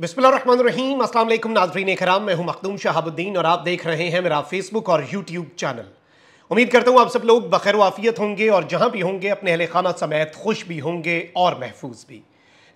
बिस्मिल्लाम असल नाजरीन कराम मैं हूं मखदूम शहाबुद्दीन और आप देख रहे हैं मेरा फेसबुक और यूट्यूब चैनल उम्मीद करता हूं आप सब लोग बखैर वाफियत होंगे और जहां भी होंगे अपने अहल खाना समेत खुश भी होंगे और महफूज भी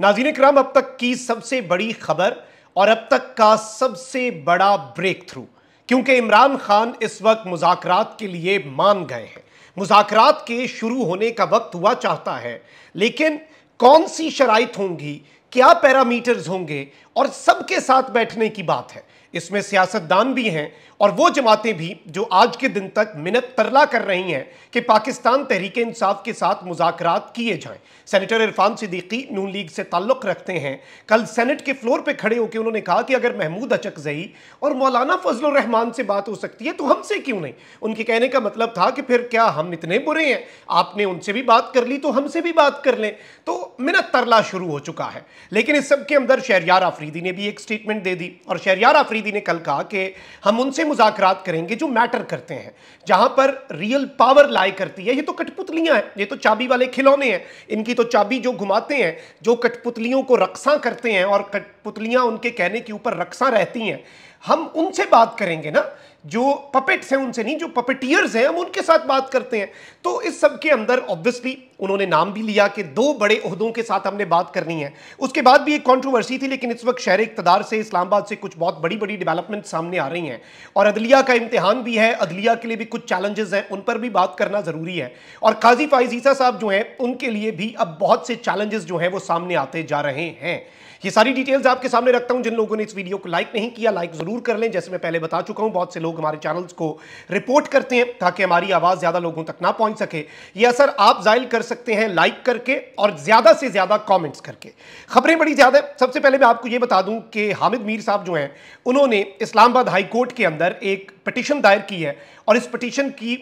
नाजीन कराम अब तक की सबसे बड़ी खबर और अब तक का सबसे बड़ा ब्रेक थ्रू क्योंकि इमरान खान इस वक्त मुजाकरात के लिए मान गए हैं मुजाकरात के शुरू होने का वक्त हुआ चाहता है लेकिन कौन सी शराइ होंगी क्या पैरामीटर्स होंगे और सबके साथ बैठने की बात है इसमें सियासतदान भी हैं और वो जमातें भी जो आज के दिन तक मिनत तरला कर रही हैं कि पाकिस्तान तहरीक इंसाफ के साथ मुजाकर किए जाएं सेनेटर इरफान सिद्दीकी नून लीग से ताल्लुक़ रखते हैं कल सेनेट के फ्लोर पर खड़े होकर उन्होंने कहा कि अगर महमूद अचक जही और मौलाना फजल रहमान से बात हो सकती है तो हमसे क्यों नहीं उनके कहने का मतलब था कि फिर क्या हम इतने बुरे हैं आपने उनसे भी बात कर ली तो हमसे भी बात कर लें तो मिनत तरला शुरू हो चुका है लेकिन इस सब के अंदर शहरियार आफरीदी ने भी एक स्टेटमेंट दे दी और शहरियार आफरीदी शाहिदी ने कल कहा कि हम उनसे मुजाकर करेंगे जो मैटर करते हैं जहां पर रियल पावर लाई करती है ये तो कठपुतलियां हैं ये तो चाबी वाले खिलौने हैं इनकी तो चाबी जो घुमाते हैं जो कठपुतलियों को रक्सा करते हैं और कठपुतलियां उनके कहने के ऊपर रक्सा रहती हैं हम उनसे बात करेंगे ना जो पपेट्स हैं उनसे नहीं जो पपेटियर्स हैं हम उनके साथ बात करते हैं तो इस सब के अंदर ऑब्वियसली उन्होंने नाम भी लिया कि दो बड़े अहदों के साथ हमने बात करनी है उसके बाद भी एक कंट्रोवर्सी थी लेकिन इस वक्त शहर इकतदार से इस्लामाबाद से कुछ बहुत बड़ी बड़ी डेवलपमेंट सामने आ रही हैं और अदलिया का इम्तहान भी है अदलिया के लिए भी कुछ चैलेंजेस हैं उन पर भी बात करना ज़रूरी है और काजी फाइजीसा साहब जो हैं उनके लिए भी अब बहुत से चैलेंजेस जो हैं वो सामने आते जा रहे हैं ये सारी डिटेल्स आपके सामने रखता हूं जिन लोगों ने इस वीडियो को लाइक नहीं किया लाइक जरूर कर लें जैसे मैं पहले बता चुका हूं बहुत से लोग हमारे चैनल्स को रिपोर्ट करते हैं ताकि हमारी आवाज़ ज़्यादा लोगों तक ना पहुंच सके ये असर आप जायल कर सकते हैं लाइक करके और ज़्यादा से ज़्यादा कॉमेंट्स करके खबरें बड़ी ज़्यादा सबसे पहले मैं आपको यह बता दूं कि हामिद मीर साहब जो है उन्होंने इस्लामाबाद हाईकोर्ट के अंदर एक पटिशन दायर की है और इस पटिशन की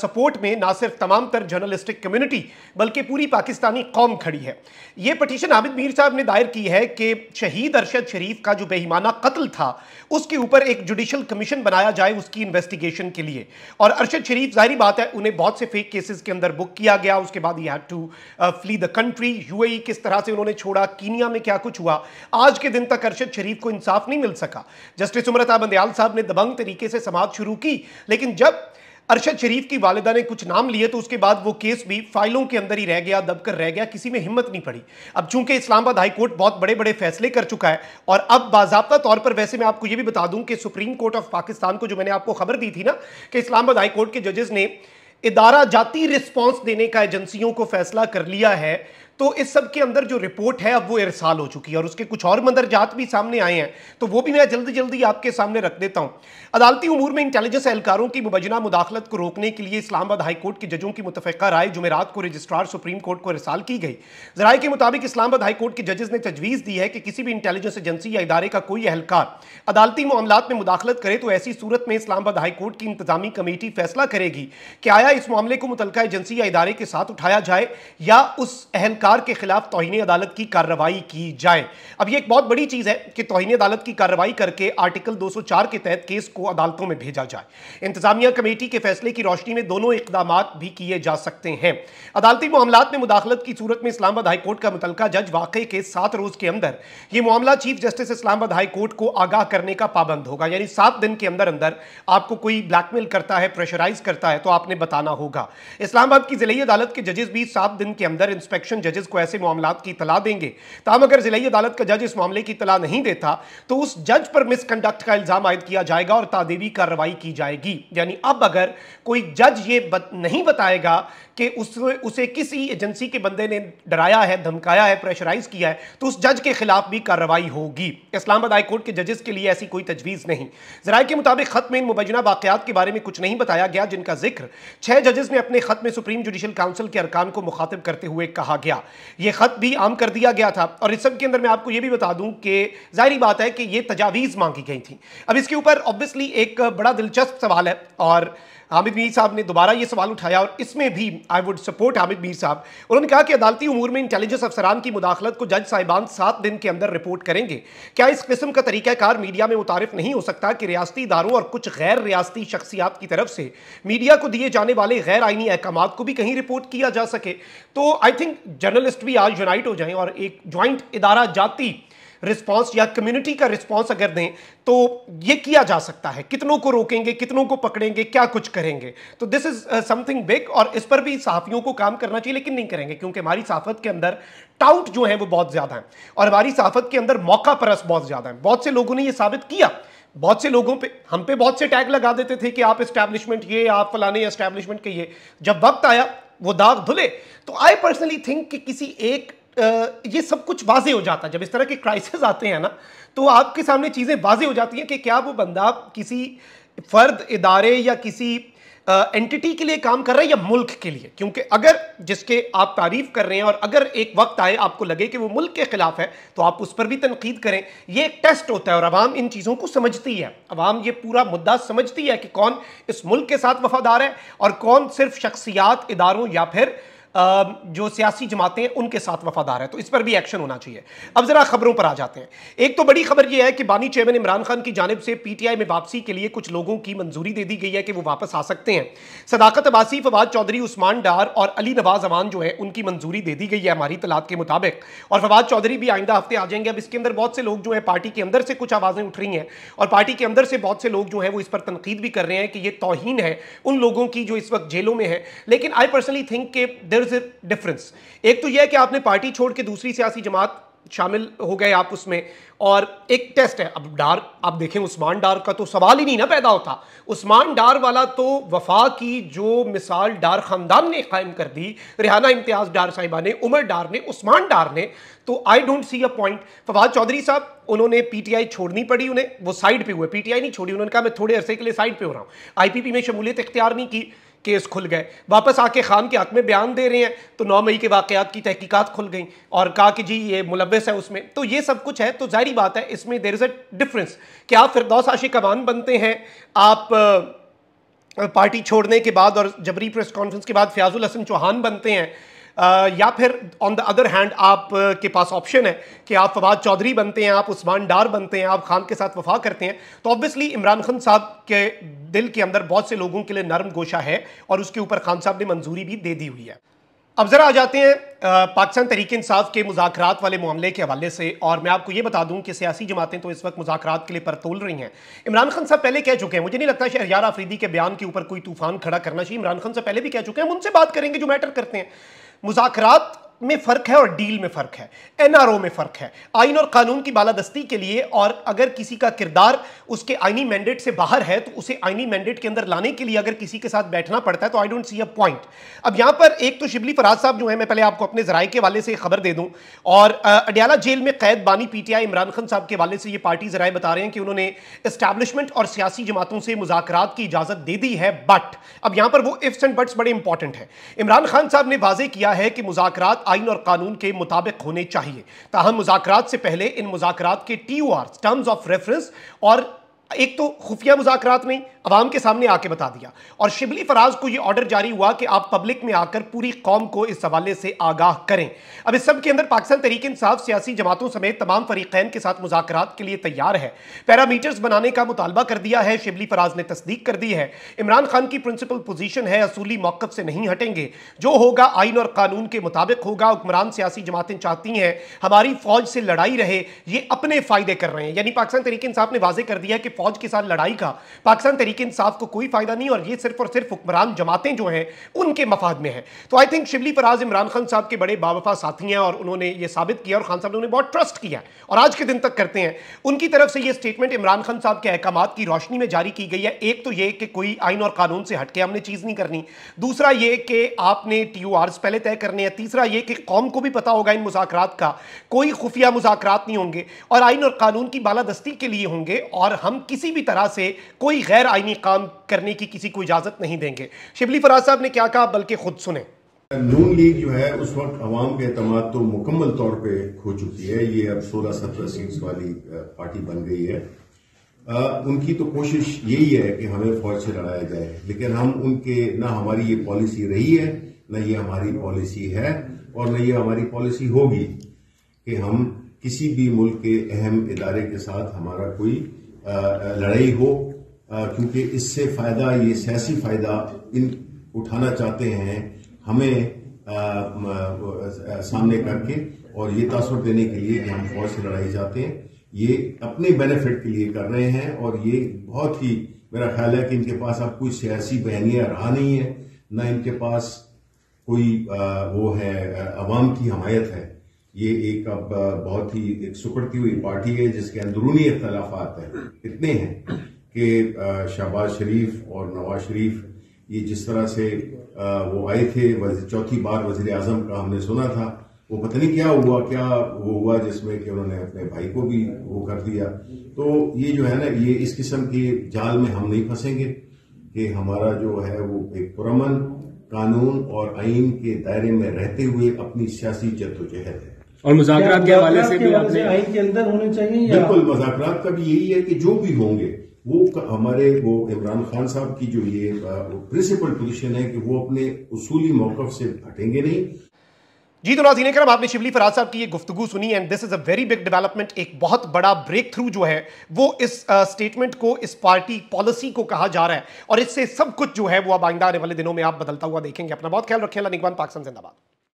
सपोर्ट में ना सिर्फ तमाम तर जर्नलिस्टिक कम्युनिटी बल्कि पूरी पाकिस्तानी कौम खड़ी है यह पटिशन हामिद मीर साहब ने दायर की है कि के शहीद अरशद शरीफ का जो बेहिमाना कत्ल था उसके ऊपर एक जुडिशल कमीशन बनाया जाए उसकी इन्वेस्टिगेशन के लिए और अरशद शरीफ जाहिर बात है उन्हें बहुत से फेक केसेस के अंदर बुक किया गया उसके बाद ही had to flee the country UAE किस तरह से उन्होंने छोड़ा कीनिया में क्या कुछ हुआ आज के दिन तक अरशद शरीफ को इंसाफ नहीं मिल सका जस्टिस उमरता बंदयाल साहब ने दबंग तरीके से समाप्त शुरू की लेकिन जब अरशद शरीफ की वालदा ने कुछ नाम लिए तो उसके बाद वो केस भी फाइलों के अंदर ही रह गया दबकर रह गया किसी में हिम्मत नहीं पड़ी अब चूंकि इस्लामाबाद हाईकोर्ट बहुत बड़े बड़े फैसले कर चुका है और अब बाबा तौर पर वैसे मैं आपको ये भी बता दूं कि सुप्रीम कोर्ट ऑफ पाकिस्तान को जो मैंने आपको खबर दी थी ना कि इस्लामाबाद हाईकोर्ट के जजेस ने इदारा जाती रिस्पॉन्स देने का एजेंसियों को फैसला कर लिया है तो इस सब के अंदर जो रिपोर्ट है अब वो इरसाल हो चुकी है और उसके कुछ और मंदरजात भी सामने आए हैं तो वो भी मैं जल्दी जल्दी आपके सामने रख देता हूँ अदालती उमूर में इंटेलिजेंस एहलकारों की मुबजना मुदाखलत को रोकने के लिए इस्लामाबाद हाईकोर्ट के जजों की मुतफ़ा राय जुमेरात को रजिस्ट्रार सुप्रीम कोर्ट को इरसाल की गई जराये के मुताबिक इस्लामाबाद हाईकोर्ट के जजेज ने तजवीज़ दी है कि किसी भी इंटेलिजेंस एजेंसी या इदारे का कोई एहलकार अदालती मामला में मुदाखलत करे तो ऐसी सूरत में इस्लामाबाद हाईकोर्ट की इंतजामी कमेटी फैसला करेगी कि आया इस मामले को मुतलका एजेंसी या इदारे के साथ उठाया जाए या उस अहलकार सरकार के खिलाफ तोहनी अदालत की कार्रवाई की जाए अब ये एक बहुत बड़ी चीज़ है कि तोहनी अदालत की कार्रवाई करके आर्टिकल 204 के तहत केस को अदालतों में भेजा जाए इंतजामिया कमेटी के फैसले की रोशनी में दोनों इकदाम भी किए जा सकते हैं अदालती मामला में मुदाखलत की सूरत में इस्लामाबाद हाईकोर्ट का मुतल जज वाकई के सात रोज के अंदर यह मामला चीफ जस्टिस इस्लामाबाद हाईकोर्ट को आगाह करने का पाबंद होगा यानी सात दिन के अंदर अंदर आपको कोई ब्लैकमेल करता है प्रेशराइज करता है तो आपने बताना होगा इस्लामाबाद की जिले अदालत के जजेस भी सात दिन के अंदर इंस्पेक्शन जजेस को ऐसे मामला की इतला देंगे तहम अगर जिली अदालत का जज इस मामले की इतला नहीं देता तो उस जज पर मिसकंडक्ट का इल्ज़ाम आयद किया जाएगा और तादेवी कार्रवाई की जाएगी यानी अब अगर कोई जज ये बत, नहीं बताएगा कि उस उसे किसी एजेंसी के बंदे ने डराया है धमकाया है प्रेशराइज किया है तो उस जज के खिलाफ भी कार्रवाई होगी इस्लामाबाद हाईकोर्ट के जजेस के लिए ऐसी कोई तजवीज़ नहीं जराये के मुताबिक खत में इन मुबैना वाकयात के बारे में कुछ नहीं बताया गया जिनका जिक्र छह जजेस ने अपने खत में सुप्रीम जुडिशल काउंसिल के अरकान को मुखातब करते हुए कहा गया ये खत भी आम कर दिया गया था और इस सब के अंदर मैं आपको यह भी बता दूं कि जाहिर बात है कि ये तजावीज़ मांगी गई थी अब इसके ऊपर ऑब्वियसली एक बड़ा दिलचस्प सवाल है और हामिद मीर साहब ने दोबारा ये सवाल उठाया और इसमें भी I would support Hamid Mir साहब उन्होंने कहा कि अदालती उमूर में इंटेलिजेंस अफसरान की मुदाखलत को जज साहिबान सात दिन के अंदर रिपोर्ट करेंगे क्या इस किस्म का तरीक़ाकार मीडिया में मुतारफ नहीं हो सकता कि रियाती इदारों और कुछ गैर रियाती शख्सियात की तरफ से मीडिया को दिए जाने वाले गैर आइनी अहकाम को भी कहीं रिपोर्ट किया जा सके तो आई थिंक जर्नलिस्ट भी आज यूनाइट हो जाएँ और एक ज्वाइंट इदारा जाती रिस्पांस या कम्युनिटी का रिस्पांस अगर दें तो ये किया जा सकता है कितनों को रोकेंगे कितनों को पकड़ेंगे क्या कुछ करेंगे तो दिस इज समथिंग बिग और इस पर भी सहाफ़ियों को काम करना चाहिए लेकिन नहीं करेंगे क्योंकि हमारी साफत के अंदर टाउट जो है वो बहुत ज़्यादा है और हमारी साफत के अंदर मौका परस बहुत ज़्यादा है बहुत से लोगों ने यह साबित किया बहुत से लोगों पे हम पे बहुत से टैग लगा देते थे कि आप इस्टेब्लिशमेंट ये आप फलाने इस्टेब्लिशमेंट के ये जब वक्त आया वो दाग धुले तो आई पर्सनली थिंक कि किसी एक ये सब कुछ वाजे हो जाता है जब इस तरह के क्राइसिस आते हैं ना तो आपके सामने चीज़ें वाजे हो जाती हैं कि क्या वो बंदा किसी फ़र्द इदारे या किसी एंटिटी के लिए काम कर रहा है या मुल्क के लिए क्योंकि अगर जिसके आप तारीफ कर रहे हैं और अगर एक वक्त आए आपको लगे कि वो मुल्क के खिलाफ है तो आप उस पर भी तनकीद करें ये एक टेस्ट होता है और आवाम इन चीज़ों को समझती है आवाम ये पूरा मुद्दा समझती है कि कौन इस मुल्क के साथ वफादार है और कौन सिर्फ शख्सियात इदारों या फिर जो सियासी जमातें हैं उनके साथ वफादार है तो इस पर भी एक्शन होना चाहिए अब ज़रा खबरों पर आ जाते हैं एक तो बड़ी खबर यह है कि बानी चेयरमैन इमरान खान की जानब से पीटीआई में वापसी के लिए कुछ लोगों की मंजूरी दे दी गई है कि वो वापस आ सकते हैं सदाकत अबासी फवाद चौधरी उस्मान डार और अली नवाज अवान जो है उनकी मंजूरी दे दी गई है हमारी तलाद के मुताबिक और फवाद चौधरी भी आइंदा हफ्ते आ जाएंगे अब इसके अंदर बहुत से लोग जो है पार्टी के अंदर से कुछ आवाज़ें उठ रही हैं और पार्टी के अंदर से बहुत से लोग जो है वो इस पर तनकीद भी कर रहे हैं कि ये तोहन है उन लोगों की जो इस वक्त जेलों में है लेकिन आई पर्सनली थिंक के देर देर इज ए डिफरेंस एक तो यह है कि आपने पार्टी छोड़ के दूसरी सियासी जमात शामिल हो गए आप उसमें और एक टेस्ट है अब डार आप देखें उस्मान डार का तो सवाल ही नहीं ना पैदा होता उस्मान डार वाला तो वफा की जो मिसाल डार खानदान ने कायम कर दी रिहाना इम्तियाज डार साहिबा ने उमर डार ने उस्मान डार ने तो I don't see a point Fawad Chaudhry साहब उन्होंने पीटीआई छोड़नी पड़ी उन्हें वो साइड पे हुए पीटीआई नहीं छोड़ी उन्होंने कहा मैं थोड़े अरसे के लिए साइड पे हो रहा हूँ आईपीपी में शमूलियत इख्तियार नहीं की केस खुल गए वापस आके खान के हक़ में बयान दे रहे हैं तो नौ मई के वाकयात की तहकीकत खुल गई और कहा कि जी ये मुलवस है उसमें तो ये सब कुछ है तो जाहरी बात है इसमें देर इज़ अ डिफरेंस कि आप फिरदौस आशी कमान बनते हैं आप पार्टी छोड़ने के बाद और जबरी प्रेस कॉन्फ्रेंस के बाद फयाजुल हसन चौहान बनते हैं या फिर ऑन द अदर हैंड आप के पास ऑप्शन है कि आप फवाद चौधरी बनते हैं आप उस्मान डार बनते हैं आप खान के साथ वफा करते हैं तो ऑब्वियसली इमरान खान साहब के दिल के अंदर बहुत से लोगों के लिए नरम गोशा है और उसके ऊपर खान साहब ने मंजूरी भी दे दी हुई है अब ज़रा आ जाते हैं पाकिस्तान तरीक इंसाफ के मुजात वाले मामले के हवाले से और मैं आपको यह बता दूं कि सियासी जमातें तो इस वक्त मुजाकर के लिए परतोल रही हैं इमरान खान साहब पहले कह चुके हैं मुझे नहीं लगता शहरियार आफरीदी के बयान के ऊपर कोई तूफान खड़ा करना चाहिए इमरान खान साहब पहले भी कह चुके हैं हम उनसे बात करेंगे जो मैटर करते हैं مذاكرات में फ़र्क है और डील में फ़र्क है एनआरओ में फ़र्क है आइन और कानून की बालादस्ती के लिए और अगर किसी का किरदार उसके आइनी मैंडेट से बाहर है तो उसे आइनी मैंडेट के अंदर लाने के लिए अगर किसी के साथ बैठना पड़ता है तो I don't see a point अब यहां पर एक तो शिबली फराज साहब जो है मैं पहले आपको अपने जराये के वाले से खबर दे दूं और अडियाला जेल में कैद बानी पीटीआई इमरान खान साहब के वाले से ये पार्टी जराए बता रहे हैं कि उन्होंने इस्टेब्लिशमेंट और सियासी जमातों से मुजाकर की इजाज़त दे दी है बट अब यहां पर वो इफ्स एंड बट्स बड़े इंपॉर्टेंट है इमरान खान साहब ने वाजे किया है कि मुजाकर आइन और कानून के मुताबिक होने चाहिए ताहम मुजाकर से पहले इन मुजाकर के T O R terms of reference और एक तो खुफिया मुजाकर में आवाम के सामने आके बता दिया और शिबली फराज को ये ऑर्डर जारी हुआ कि आप पब्लिक में आकर पूरी कौम को इस हवाले से आगाह करें अब इस सब के अंदर पाकिस्तान तरीके इंसाफ सियासी जमातों समेत तमाम फरीकैन के साथ मुजाकर के लिए तैयार है पैरामीटर्स बनाने का मुतालबा कर दिया है शिबली फराज ने तस्दीक कर दी है इमरान खान की प्रिंसिपल पोजिशन है असूली मौकफ से नहीं हटेंगे जो होगा आइन और कानून के मुताबिक होगा हुक्मरान सियासी जमातें चाहती हैं हमारी फौज से लड़ाई रहे ये अपने फायदे कर रहे हैं यानी पाकिस्तान तरीके इंसाफ ने वाजे कर दिया कि फौज के साथ लड़ाई का पाकिस्तान तरीके इंसाफ को कोई फायदा नहीं और ये सिर्फ और सिर्फ हुक्मरान जमातें जो हैं उनके मफाद में है तो आई थिंक शिवली फराज इमरान खान साहब के बड़े बाबफा साथी हैं और उन्होंने ये साबित किया और खान साहब ने उन्हें बहुत ट्रस्ट किया और आज के दिन तक करते हैं उनकी तरफ से यह स्टेटमेंट इमरान खान साहब के अहकाम की रोशनी में जारी की गई है एक तो ये कि कोई आइन और कानून से हटके हमने चीज़ नहीं करनी दूसरा ये कि आपने टी पहले तय करने हैं तीसरा ये कि कौम को भी पता होगा इन मुजाकर का कोई खुफिया मुजाकर नहीं होंगे और आइन और कानून की बालादस्ती के लिए होंगे और हम किसी भी तरह से कोई गैर आइनी काम करने की किसी को इजाज़त नहीं देंगे शिबली फराज साहब ने क्या कहा बल्कि खुद सुने नून लीग जो है उस वक्त अवाम के अहतम तो मुकम्मल तौर पर खो चुकी है ये अब सोलह सत्रह सीट वाली पार्टी बन गई है आ, उनकी तो कोशिश यही है कि हमें फौज से लड़ाया जाए लेकिन हम उनके ना हमारी ये पॉलिसी रही है न ये हमारी पॉलिसी है और न ये हमारी पॉलिसी होगी कि हम किसी भी मुल्क के अहम इदारे के साथ हमारा कोई लड़ाई हो क्योंकि इससे फायदा ये सियासी फायदा इन उठाना चाहते हैं हमें सामने करके और ये तासर देने के लिए कि हम फौज से लड़ाई जाते हैं ये अपने बेनिफिट के लिए कर रहे हैं और ये बहुत ही मेरा ख्याल है कि इनके पास अब कोई सियासी बहनियाँ रहा नहीं है ना इनके पास कोई आ, वो है आवाम की हमायत है ये एक अब बहुत ही एक सुपड़ती हुई पार्टी है जिसके अंदरूनी इख्तलाफात हैं इतने हैं कि शहबाज शरीफ और नवाज शरीफ ये जिस तरह से वो आए थे चौथी बार वजीर अजम का हमने सुना था वो पता नहीं क्या हुआ क्या वो हुआ जिसमें कि उन्होंने अपने भाई को भी वो कर दिया तो ये जो है ना ये इस किस्म के जाल में हम नहीं फंसेंगे कि हमारा जो है वो एक पुरमन कानून और आइन के दायरे में रहते हुए अपनी सियासी जद्दोजहद है और मुजाकरात के हवाले से भी आपने आइन के अंदर होने चाहिए बिल्कुल मुजाकरात का भी यही है कि जो भी होंगे वो हमारे वो इमरान खान साहब की जो ये प्रिंसिपल पोजिशन है कि वो अपने उसूली मौकफ से हटेंगे नहीं जी तो नाजीन करम आपने शिवली फराज साहब की ये गुफ्तु सुनी and this is a very big development एक बहुत बड़ा ब्रेक थ्रू जो है वो इस स्टेटमेंट को इस पार्टी पॉलिसी को कहा जा रहा है और इससे सब कुछ जो है वो अब आइंदा आने वाले दिनों में आप बदलता हुआ देखेंगे अपना बहुत ख्याल रखें अल्लाह निगवान पाकिस्तान जिंदाबाद